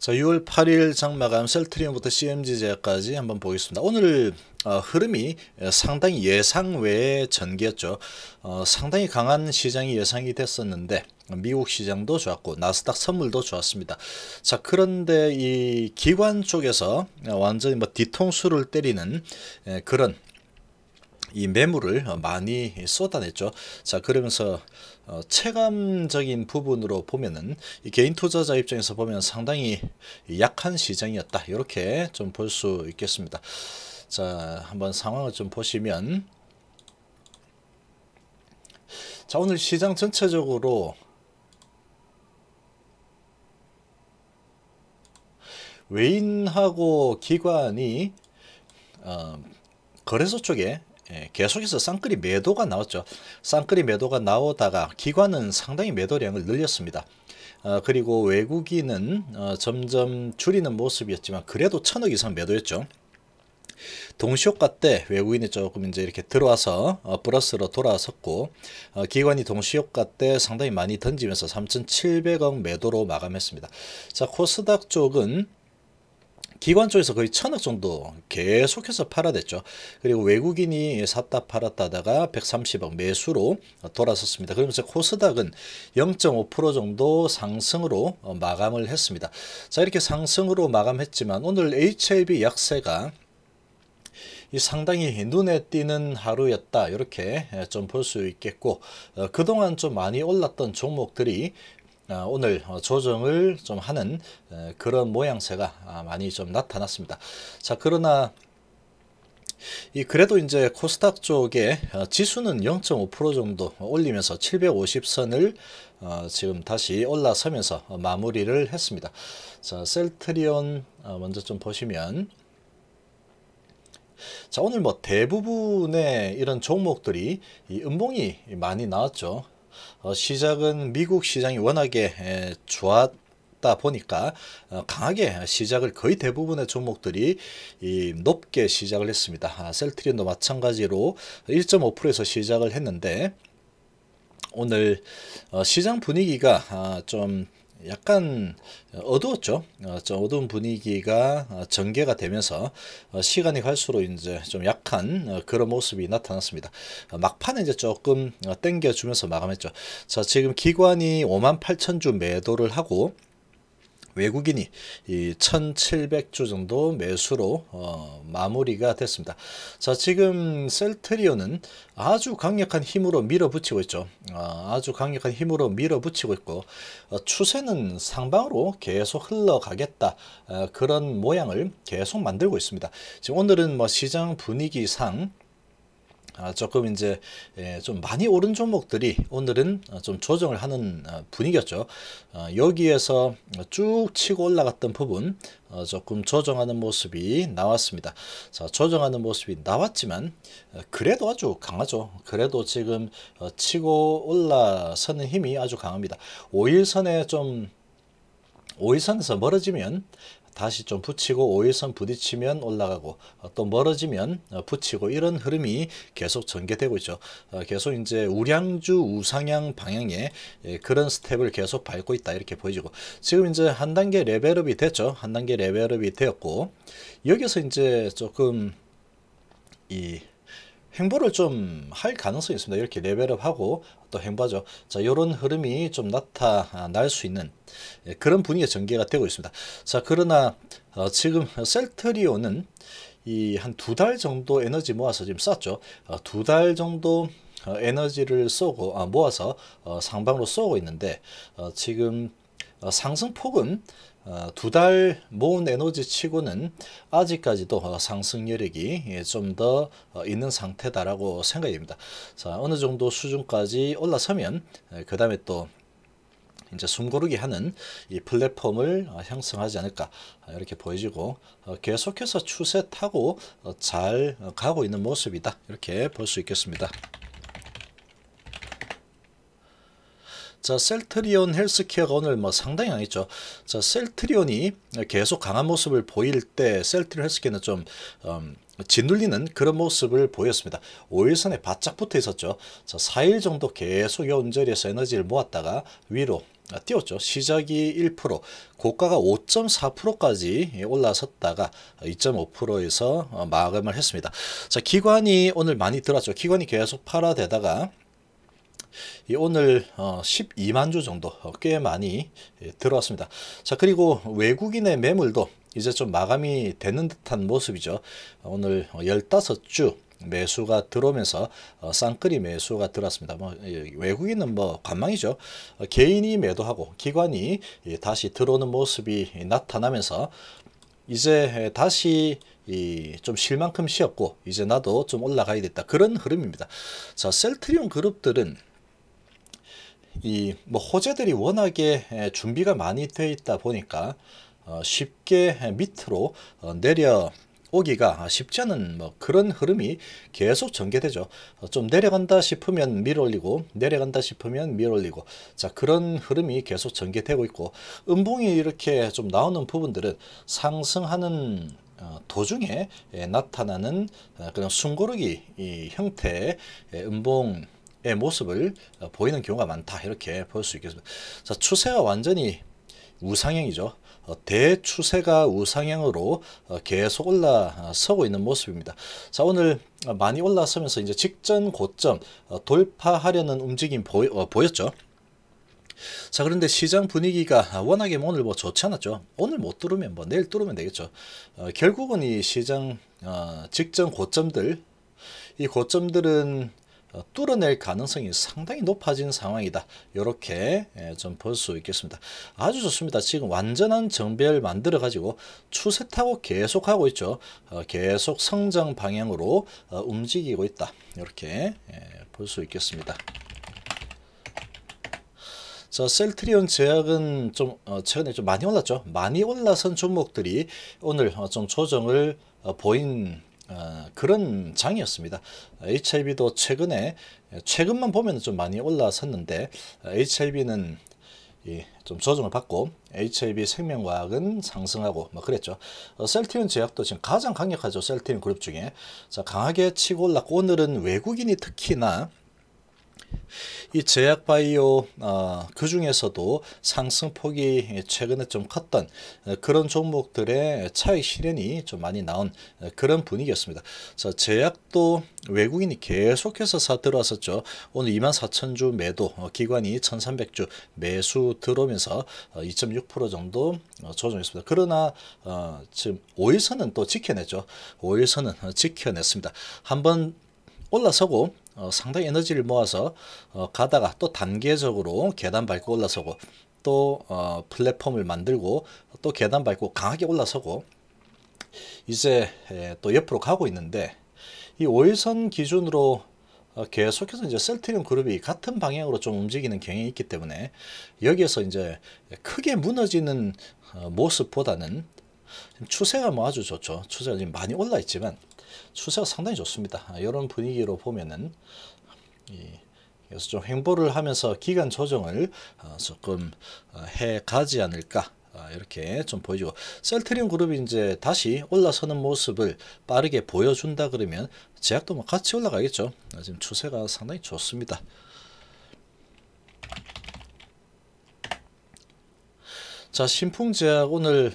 자, 6월 8일 장마감 셀트리온부터 CMG제까지 약 한번 보겠습니다. 오늘 어, 흐름이 예, 상당히 예상 외의 전개였죠. 어, 상당히 강한 시장이 예상이 됐었는데 미국 시장도 좋았고 나스닥 선물도 좋았습니다. 자 그런데 이 기관 쪽에서 어, 완전히 뭐 뒤통수를 때리는 예, 그런 이 매물을 어, 많이 쏟아냈죠. 자 그러면서 어, 체감적인 부분으로 보면은 개인 투자자 입장에서 보면 상당히 약한 시장이었다. 이렇게 좀 볼 수 있겠습니다. 자 한번 상황을 좀 보시면 자 오늘 시장 전체적으로 외인하고 기관이 어, 거래소 쪽에 예, 계속해서 쌍끌이 매도가 나왔죠. 쌍끌이 매도가 나오다가 기관은 상당히 매도량을 늘렸습니다. 어, 그리고 외국인은 어, 점점 줄이는 모습이었지만 그래도 천억 이상 매도였죠. 동시효과 때 외국인이 조금 이제 이렇게 들어와서 어, 플러스로 돌아섰고 어, 기관이 동시효과 때 상당히 많이 던지면서 3,700억 매도로 마감했습니다. 자 코스닥 쪽은 기관 쪽에서 거의 천억 정도 계속해서 팔아댔죠. 그리고 외국인이 샀다 팔았다 다가 130억 매수로 돌아섰습니다. 그러면서 코스닥은 0.5% 정도 상승으로 마감을 했습니다. 자 이렇게 상승으로 마감했지만 오늘 HIB 약세가 이 상당히 눈에 띄는 하루였다 이렇게 좀 볼 수 있겠고 어, 그동안 좀 많이 올랐던 종목들이 아, 오늘 조정을 좀 하는 그런 모양새가 아, 많이 좀 나타났습니다. 자, 그러나 이 그래도 이제 코스닥 쪽에 어, 지수는 0.5% 정도 올리면서 750선을 어, 지금 다시 올라서면서 마무리를 했습니다. 자, 셀트리온 어, 먼저 좀 보시면 자 오늘 뭐 대부분의 이런 종목들이 이 음봉이 많이 나왔죠 어, 시작은 미국 시장이 워낙에 에, 좋았 다 보니까 어, 강하게 시작을 거의 대부분의 종목들이 높게 시작을 했습니다. 아, 셀트리온도 마찬가지로 1.5%에서 시작을 했는데 오늘 어, 시장 분위기가 아, 좀 약간 어두웠죠. 어, 좀 어두운 분위기가 어, 전개가 되면서 어, 시간이 갈수록 이제 좀 약한 그런 모습이 나타났습니다. 막판에 이제 조금 땡겨주면서 마감했죠. 자, 지금 기관이 5 8 0 0 0주 매도를 하고 외국인이 이 1700주 정도 매수로 어, 마무리가 됐습니다. 자 지금 셀트리온은 아주 강력한 힘으로 밀어붙이고 있죠. 아, 아주 강력한 힘으로 밀어붙이고 있고 어, 추세는 상방으로 계속 흘러가겠다 어, 그런 모양을 계속 만들고 있습니다. 지금 오늘은 뭐 시장 분위기상 아, 조금 이제 예, 좀 많이 오른 종목들이 오늘은 어, 좀 조정을 하는 어, 분위기였죠. 어, 여기에서 쭉 치고 올라갔던 부분 조금 조정하는 모습이 나왔습니다. 자, 조정하는 모습이 나왔지만 그래도 아주 강하죠. 그래도 지금 치고 올라서는 힘이 아주 강합니다. 5일선에 좀 5일선에서 멀어지면 다시 좀 붙이고 5일선 부딪히면 올라가고 어, 또 멀어지면 어, 붙이고 이런 흐름이 계속 전개되고 있죠. 어, 계속 이제 우량주 우상향 방향에 예, 그런 스텝을 계속 밟고 있다 이렇게 보여지고 지금 이제 한 단계 레벨업이 됐죠. 한 단계 레벨업이 되었고 여기서 이제 조금 이 행보를 좀 할 가능성이 있습니다. 이렇게 레벨업하고 또 행보하죠. 자, 이런 흐름이 좀 나타날 수 있는 예, 그런 분위기의 전개가 되고 있습니다. 자, 그러나 어, 지금 셀트리온은 이 한 두 달 정도 에너지 모아서 지금 쌌죠. 어, 두달 정도 어, 에너지를 쏘고 아, 모아서 어, 상방으로 쏘고 있는데 어, 지금 어, 상승폭은 어, 두달 모은 에너지 치고는 아직까지도 어, 상승 여력이 예, 좀더 어, 있는 상태다라고 생각이 됩니다. 자, 어느 정도 수준까지 올라서면 그 다음에 또 이제 숨고르기 하는 이 플랫폼을 형성하지 않을까 이렇게 보여지고 계속해서 추세 타고 잘 가고 있는 모습이다 이렇게 볼 수 있겠습니다. 자, 셀트리온 헬스케어가 오늘 뭐 상당히 강했죠. 자, 셀트리온이 계속 강한 모습을 보일 때 셀트리온 헬스케어는 좀 음, 짓눌리는 그런 모습을 보였습니다. 5일선에 바짝 붙어 있었죠. 자, 4일 정도 계속 연절에서 에너지를 모았다가 위로 뛰었죠. 시작이 1%, 고가가 5.4%까지 올라섰다가 2.5%에서 마감을 했습니다. 자, 기관이 오늘 많이 들었죠. 기관이 계속 팔아대다가 오늘 12만 어, 주 정도 어, 꽤 많이 예, 들어왔습니다. 자 그리고 외국인의 매물도 이제 좀 마감이 되는 듯한 모습이죠. 오늘 15주 어, 매수가 들어오면서 쌍끌이 매수가 들어왔습니다. 뭐 예, 외국인은 뭐 관망이죠. 개인이 매도하고 기관이 예, 다시 들어오는 모습이 나타나면서 이제 다시 좀 쉴 만큼 쉬었고 이제 나도 좀 올라가야 됐다 그런 흐름입니다. 자 셀트리온 그룹들은 이뭐 호재들이 워낙에 준비가 많이 돼 있다 보니까 어, 쉽게 밑으로 어, 내려 오기가 쉽지 않은 뭐 그런 흐름이 계속 전개되죠. 어, 좀 내려간다 싶으면 밀올리고 내려간다 싶으면 밀올리고 자 그런 흐름이 계속 전개되고 있고 음봉이 이렇게 좀 나오는 부분들은 상승하는 도중에 나타나는 그런 숨고르기 형태의 음봉 모습을 어, 보이는 경우가 많다 이렇게 볼 수 있겠습니다. 자 추세가 완전히 우상향이죠. 어, 대추세가 우상향으로 어, 계속 올라서고 있는 모습입니다. 자 오늘 많이 올라서면서 이제 직전 고점 돌파하려는 움직임 보이, 어, 보였죠. 자 그런데 시장 분위기가 워낙에 오늘 뭐 좋지 않았죠 오늘 못 뚫으면 뭐 내일 뚫으면 되겠죠 어, 결국은 이 시장 어, 직전 고점들 이 고점들은 어, 뚫어낼 가능성이 상당히 높아진 상황이다. 이렇게 예, 좀볼 수 있겠습니다. 아주 좋습니다. 지금 완전한 정배를 만들어 가지고 추세 타고 계속 하고 있죠. 어, 계속 성장 방향으로 어, 움직이고 있다. 이렇게 예, 볼수 있겠습니다. 자, 셀트리온 제약은 좀 최근에 좀 많이 올랐죠. 많이 올라선 종목들이 오늘 좀 조정을 보인 아, 그런 장이었습니다. HIV도 최근에 최근만 보면 좀 많이 올라섰는데 HIV는 좀 조정을 받고 HIV 생명과학은 상승하고 뭐 그랬죠. 어, 셀티는 제약도 지금 가장 강력하죠. 셀티는 그룹 중에 자 강하게 치고 올랐고 오늘은 외국인이 특히나 이 제약바이오 어, 아, 그 중에서도 상승폭이 최근에 좀 컸던 그런 종목들의 차익 실현이 좀 많이 나온 그런 분위기였습니다. 자 제약도 외국인이 계속해서 사 들어왔었죠. 오늘 24,000주 매도 어, 기관이 1,300주 매수 들어오면서 2.6% 어, 정도 어, 조정했습니다. 그러나 어, 지금 5일선은 또 지켜냈죠. 5일선은 지켜냈습니다. 한번 올라서고 어, 상당히 에너지를 모아서 어, 가다가 또 단계적으로 계단 밟고 올라서고 또 어, 플랫폼을 만들고 또 계단 밟고 강하게 올라서고 이제 에, 또 옆으로 가고 있는데 이 5일선 기준으로 어, 계속해서 이제 셀트리온 그룹이 같은 방향으로 좀 움직이는 경향이 있기 때문에 여기에서 이제 크게 무너지는 어, 모습보다는 추세가 뭐 아주 좋죠. 추세가 지금 많이 올라 있지만 추세가 상당히 좋습니다. 아, 이런 분위기로 보면은 그래서 좀 횡보를 하면서 기간 조정을 어, 조금 어, 해 가지 않을까 어, 이렇게 좀 보여주고 셀트리온 그룹이 이제 다시 올라서는 모습을 빠르게 보여준다 그러면 제약도 뭐 같이 올라가겠죠 아, 지금 추세가 상당히 좋습니다 자 신풍제약 오늘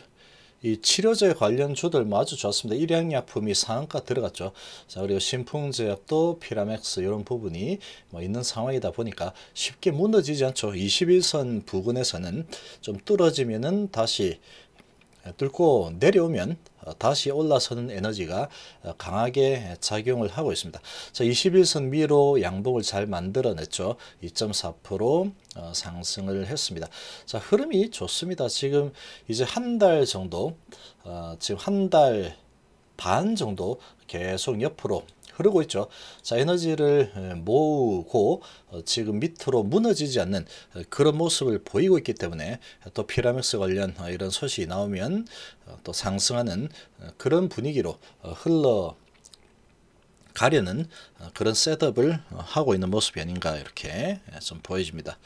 이 치료제 관련주들 마주 좋습니다. 일양약품이 상한가 들어갔죠. 자 그리고 신풍제약도 피라맥스 이런 부분이 뭐 있는 상황이다 보니까 쉽게 무너지지 않죠. 21선 부근에서는 좀 뚫어지면은 다시 뚫고 내려오면 어, 다시 올라서는 에너지가 어, 강하게 작용을 하고 있습니다. 자, 21선 위로 양봉을 잘 만들어냈죠. 2.4% 어, 상승을 했습니다. 자, 흐름이 좋습니다. 지금 이제 한 달 정도, 지금 한 달 반 정도 계속 옆으로 흐르고 있죠. 자, 에너지를 모으고 어, 지금 밑으로 무너지지 않는 어, 그런 모습을 보이고 있기 때문에 또 피라믹스 관련 어, 이런 소식이 나오면 또 상승하는 그런 분위기로 흘러 가려는 그런 셋업을 하고 있는 모습이 아닌가 이렇게 예, 좀 보여집니다.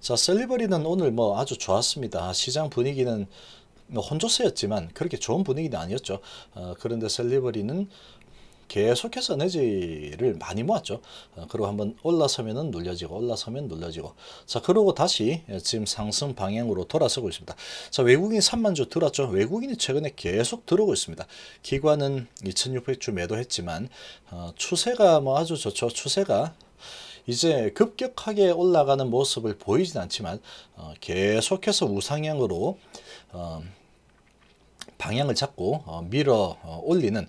자, 셀리버리는 오늘 뭐 아주 좋았습니다. 시장 분위기는 뭐 혼조세였지만 그렇게 좋은 분위기는 아니었죠. 어, 그런데 셀리버리는 계속해서 에너지를 많이 모았죠. 어, 그리고 한번 올라서면은 눌려지고 올라서면 눌려지고 자 그러고 다시 예, 지금 상승 방향으로 돌아서고 있습니다. 자 외국인 3만 주 들었죠. 외국인이 최근에 계속 들어오고 있습니다. 기관은 2600주 매도했지만 어, 추세가 뭐 아주 좋죠. 추세가 이제 급격하게 올라가는 모습을 보이진 않지만 어, 계속해서 우상향으로 어, 방향을 잡고 어, 밀어 어, 올리는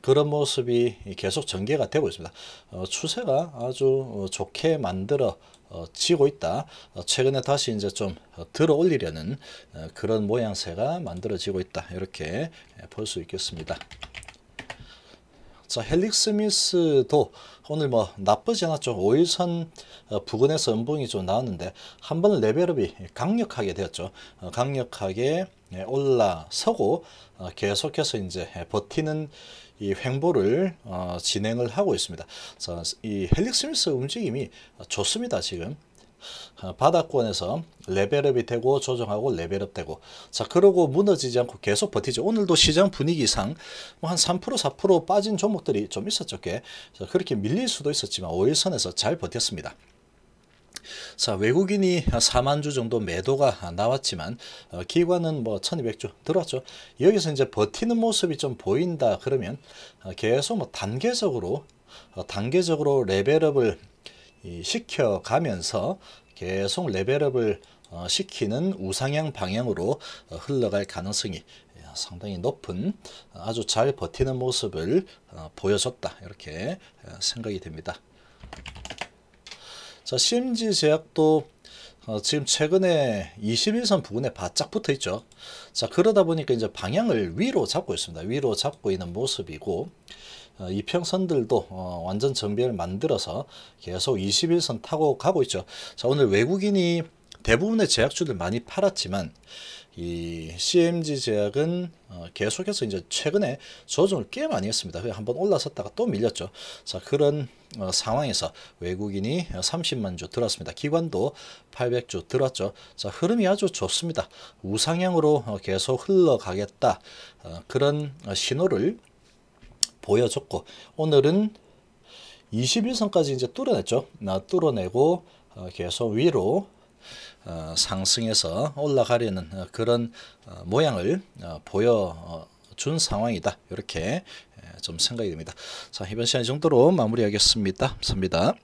그런 모습이 계속 전개가 되고 있습니다. 어, 추세가 아주 좋게 만들어 지고 있다. 최근에 다시 이제 좀 들어 올리려는 그런 모양새가 만들어지고 있다. 이렇게 볼 수 있겠습니다. 자, 헬릭 스미스도 오늘 뭐 나쁘지 않았죠. 5일선 어, 부근에서 음봉이 좀 나왔는데 한 번 레벨업이 강력하게 되었죠. 어, 강력하게 예, 올라서고 어, 계속해서 이제 예, 버티는 이 횡보를 진행을 하고 있습니다. 자, 이 헬릭 스미스 움직임이 좋습니다. 지금 어, 바닥권에서 레벨업이 되고 조정하고 레벨업 되고 자 그러고 무너지지 않고 계속 버티죠 오늘도 시장 분위기상 뭐 한3% 4% 빠진 종목들이 좀 있었죠 자, 그렇게 밀릴 수도 있었지만 5일선에서 잘 버텼습니다 자 외국인이 4만 주 정도 매도가 나왔지만 어, 기관은 뭐 1200주 들어왔죠 여기서 이제 버티는 모습이 좀 보인다 그러면 어, 계속 뭐 단계적으로 어, 단계적으로 레벨업을 시켜가면서 계속 레벨업을 어, 시키는 우상향 방향으로 어, 흘러갈 가능성이 어, 상당히 높은 아주 잘 버티는 모습을 보여줬다 이렇게 생각이 됩니다. 자, c m 제약도 지금 최근에 21선 부근에 바짝 붙어 있죠. 자, 그러다 보니까 이제 방향을 위로 잡고 있습니다. 위로 잡고 있는 모습이고, 어, 이평선들도 어, 완전 정비를 만들어서 계속 21선 타고 가고 있죠. 자 오늘 외국인이 대부분의 제약주들 많이 팔았지만 이 CMG 제약은 어, 계속해서 이제 최근에 조정을 꽤 많이 했습니다. 한번 올라섰다가 또 밀렸죠. 자 그런 어, 상황에서 외국인이 30만 주 들었습니다. 기관도 800주 들었죠. 자 흐름이 아주 좋습니다. 우상향으로 어, 계속 흘러가겠다 어, 그런 어, 신호를 보여줬고 오늘은 21선까지 이제 뚫어냈죠. 나 뚫어내고 어, 계속 위로 어, 상승해서 올라가려는 어, 그런 모양을 보여준 상황이다. 이렇게 좀 생각이 됩니다. 자 이번 시간 이 정도로 마무리하겠습니다. 감사합니다.